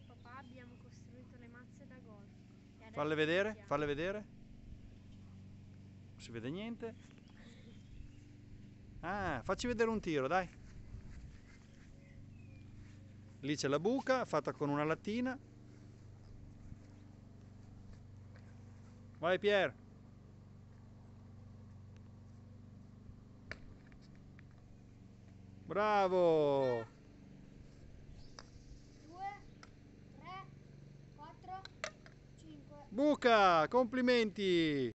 e papà abbiamo costruito le mazze da golf. Falle vedere, siamo. falle vedere. Non si vede niente. Ah, facci vedere un tiro, dai. Lì c'è la buca fatta con una lattina. Vai Pier. Bravo! Buca, complimenti!